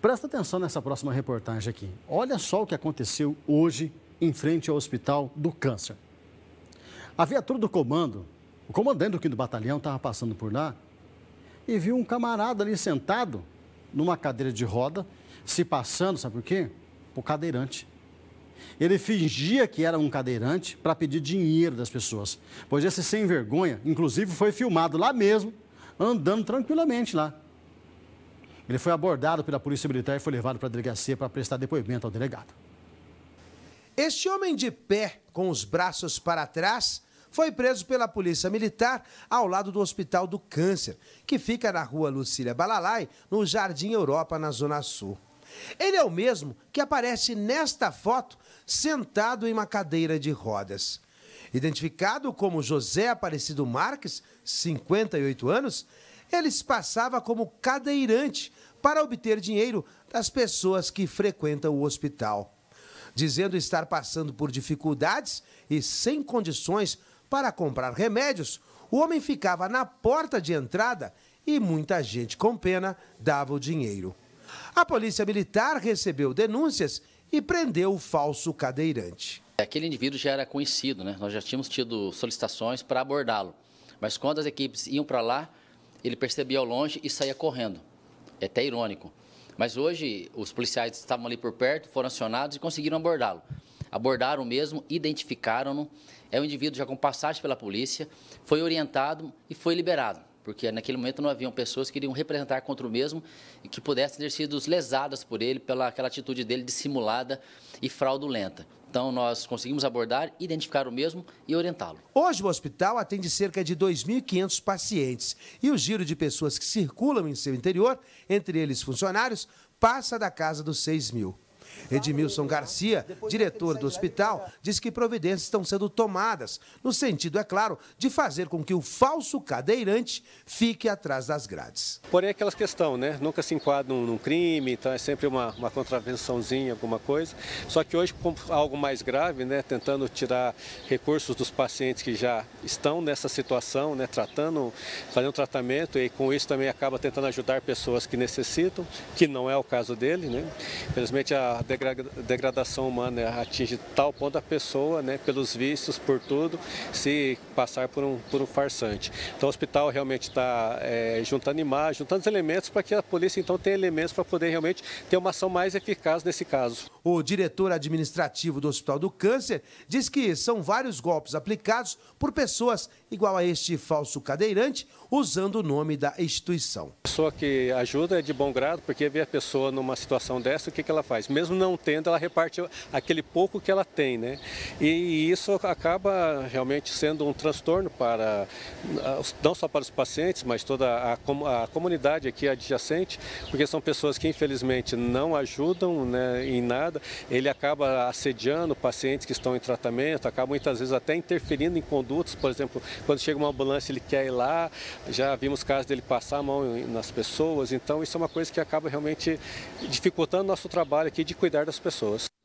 Presta atenção nessa próxima reportagem aqui. Olha só o que aconteceu hoje em frente ao Hospital do Câncer. A viatura do comando, o comandante do quinto batalhão estava passando por lá e viu um camarada ali sentado numa cadeira de roda, se passando, sabe por quê? Por cadeirante. Ele fingia que era um cadeirante para pedir dinheiro das pessoas, pois esse sem vergonha, inclusive, foi filmado lá mesmo, andando tranquilamente lá. Ele foi abordado pela Polícia Militar e foi levado para a delegacia para prestar depoimento ao delegado. Este homem de pé, com os braços para trás, foi preso pela Polícia Militar ao lado do Hospital do Câncer, que fica na rua Lucília Balalai, no Jardim Europa, na Zona Sul. Ele é o mesmo que aparece nesta foto sentado em uma cadeira de rodas. Identificado como José Aparecido Marques, 58 anos, ele se passava como cadeirante para obter dinheiro das pessoas que frequentam o hospital. Dizendo estar passando por dificuldades e sem condições para comprar remédios, o homem ficava na porta de entrada e muita gente com pena dava o dinheiro. A polícia militar recebeu denúncias e prendeu o falso cadeirante. Aquele indivíduo já era conhecido, né? Nós já tínhamos tido solicitações para abordá-lo. Mas quando as equipes iam para lá, ele percebia ao longe e saía correndo. É até irônico. Mas hoje, os policiais estavam ali por perto, foram acionados e conseguiram abordá-lo. Abordaram mesmo, identificaram-no. É um indivíduo já com passagem pela polícia, foi orientado e foi liberado porque naquele momento não haviam pessoas que iriam representar contra o mesmo e que pudessem ter sido lesadas por ele pela aquela atitude dele dissimulada e fraudulenta. Então, nós conseguimos abordar, identificar o mesmo e orientá-lo. Hoje, o hospital atende cerca de 2.500 pacientes e o giro de pessoas que circulam em seu interior, entre eles funcionários, passa da casa dos 6 mil. Edmilson Garcia, diretor do hospital, diz que providências estão sendo tomadas, no sentido, é claro, de fazer com que o falso cadeirante fique atrás das grades. Porém, é aquelas questão, né? Nunca se enquadram num, num crime, então é sempre uma, uma contravençãozinha, alguma coisa. Só que hoje, com algo mais grave, né? Tentando tirar recursos dos pacientes que já estão nessa situação, né? Tratando, fazendo tratamento e com isso também acaba tentando ajudar pessoas que necessitam, que não é o caso dele, né? Infelizmente, a a degradação humana né? atinge tal ponto a pessoa, né, pelos vícios, por tudo, se passar por um, por um farsante. Então o hospital realmente está é, juntando imagens, juntando os elementos para que a polícia então tenha elementos para poder realmente ter uma ação mais eficaz nesse caso. O diretor administrativo do Hospital do Câncer diz que são vários golpes aplicados por pessoas igual a este falso cadeirante, usando o nome da instituição. A pessoa que ajuda é de bom grado, porque vê a pessoa numa situação dessa, o que, que ela faz? Mesmo mesmo não tendo, ela reparte aquele pouco que ela tem, né? E isso acaba realmente sendo um transtorno para, ah, não só para os pacientes, mas toda a, a comunidade aqui adjacente, porque são pessoas que infelizmente não ajudam né, em nada, ele acaba assediando pacientes que estão em tratamento, acaba muitas vezes até interferindo em condutos, por exemplo, quando chega uma ambulância ele quer ir lá, já vimos casos dele passar a mão nas pessoas, então isso é uma coisa que acaba realmente dificultando nosso trabalho aqui de cuidar das pessoas.